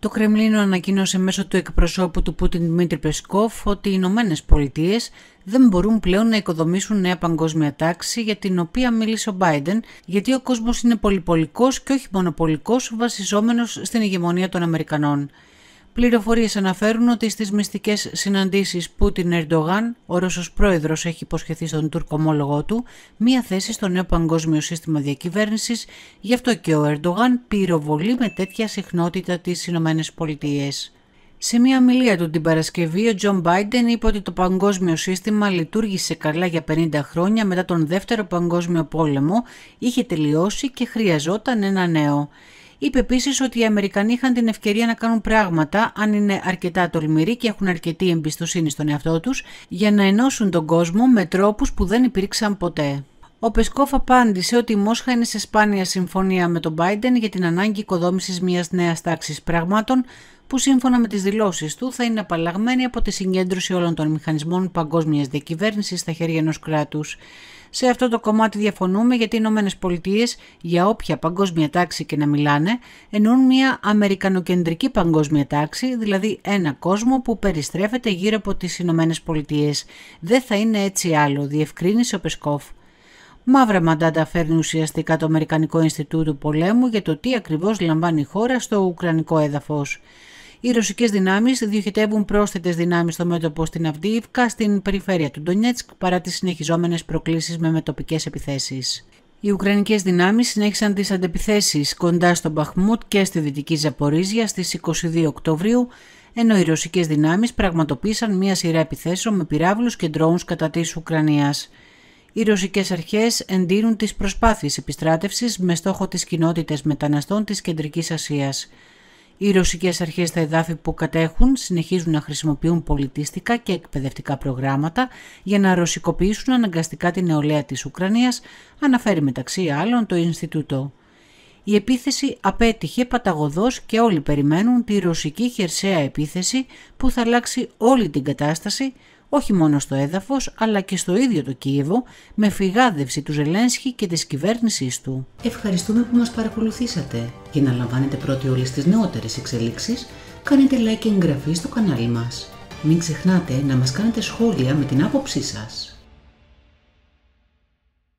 Το Κρεμλίνο ανακοίνωσε μέσω του εκπροσώπου του Πούτιν Δημήτρη Πεσκόφ ότι οι Ηνωμένες Πολιτείες δεν μπορούν πλέον να οικοδομήσουν νέα παγκόσμια τάξη για την οποία μίλησε ο Biden, γιατί ο κόσμος είναι πολυπολικός και όχι μονοπολικός βασιζόμενος στην ηγεμονία των Αμερικανών. Πληροφορίες αναφέρουν ότι στις μυστικές συναντήσεις Πούτιν-Ερντογάν, ο Ρώσος πρόεδρος έχει υποσχεθεί στον Τουρκομόλογο του μία θέση στο νέο παγκόσμιο σύστημα διακυβέρνησης, γι' αυτό και ο Ερντογάν πυροβολεί με τέτοια συχνότητα τις Ηνωμένες Πολιτείες. Σε μια μιλία του την Παρασκευή, ο Τζον Μπάιντεν είπε ότι το παγκόσμιο σύστημα λειτουργήσε καλά για 50 χρόνια μετά τον Δεύτερο Παγκόσμιο Πόλεμο, είχε τελειώσει και χρειαζόταν ένα νέο. Είπε επίσης ότι οι Αμερικανοί είχαν την ευκαιρία να κάνουν πράγματα αν είναι αρκετά τολμηροί και έχουν αρκετή εμπιστοσύνη στον εαυτό τους για να ενώσουν τον κόσμο με τρόπους που δεν υπήρξαν ποτέ. Ο Πεσκόφ απάντησε ότι η Μόσχα είναι σε σπάνια συμφωνία με τον Biden για την ανάγκη οικοδόμησης μιας νέας τάξης πραγμάτων που σύμφωνα με τις δηλώσεις του θα είναι απαλλαγμένη από τη συγκέντρωση όλων των μηχανισμών παγκόσμιας διακυβέρνησης στα χέρια ενός κράτους. Σε αυτό το κομμάτι διαφωνούμε γιατί οι Ηνωμένες Πολιτείες, για όποια παγκόσμια τάξη και να μιλάνε, εννοούν μια αμερικανοκεντρική παγκόσμια τάξη, δηλαδή ένα κόσμο που περιστρέφεται γύρω από τις Ηνωμένες Πολιτείες. Δεν θα είναι έτσι άλλο, διευκρίνησε ο Πεσκόφ. Μαύρα μαντάτα φέρνει ουσιαστικά το Αμερικανικό Ινστιτούτο Πολέμου για το τι ακριβώς λαμβάνει η χώρα στο Ουκρανικό έδαφος. Οι ρωσικές δυνάμεις διοχετεύουν πρόσθετες δυνάμεις στο μέτωπο στην Αυντίβκα στην περιφέρεια του Ντονιέτσκ παρά τις συνεχιζόμενες προκλήσεις με μετοπικές επιθέσεις. Οι Ουκρανικές δυνάμεις συνέχισαν τις αντεπιθέσεις κοντά στον Μπαχμούτ και στη Δυτική Ζαπορίζια στις 22 Οκτωβρίου, ενώ οι ρωσικές δυνάμεις πραγματοποίησαν μία σειρά επιθέσεων με πυράβλους και ντρόουν κατά της Ουκρανίας. Οι ρωσικές αρχές εντείνουν τις προσπάθειες επιστράτευσης με στόχο τις κοινότητες μεταναστών της κεντρικής Ασίας. Οι ρωσικές αρχές στα εδάφη που κατέχουν συνεχίζουν να χρησιμοποιούν πολιτιστικά και εκπαιδευτικά προγράμματα για να ρωσικοποιήσουν αναγκαστικά την νεολαία της Ουκρανίας, αναφέρει μεταξύ άλλων το Ινστιτούτο. Η επίθεση απέτυχε παταγωδός και όλοι περιμένουν τη ρωσική χερσαία επίθεση που θα αλλάξει όλη την κατάσταση όχι μόνο στο έδαφος αλλά και στο ίδιο το Κίεβο με φυγάδευση του Ζελένσκι και της κυβέρνησής του. Ευχαριστούμε που μας παρακολουθήσατε. Για να λαμβάνετε πρώτοι όλες τις νεότερες εξελίξεις, κάνετε like και εγγραφή στο κανάλι μας. Μην ξεχνάτε να μας κάνετε σχόλια με την άποψή σας.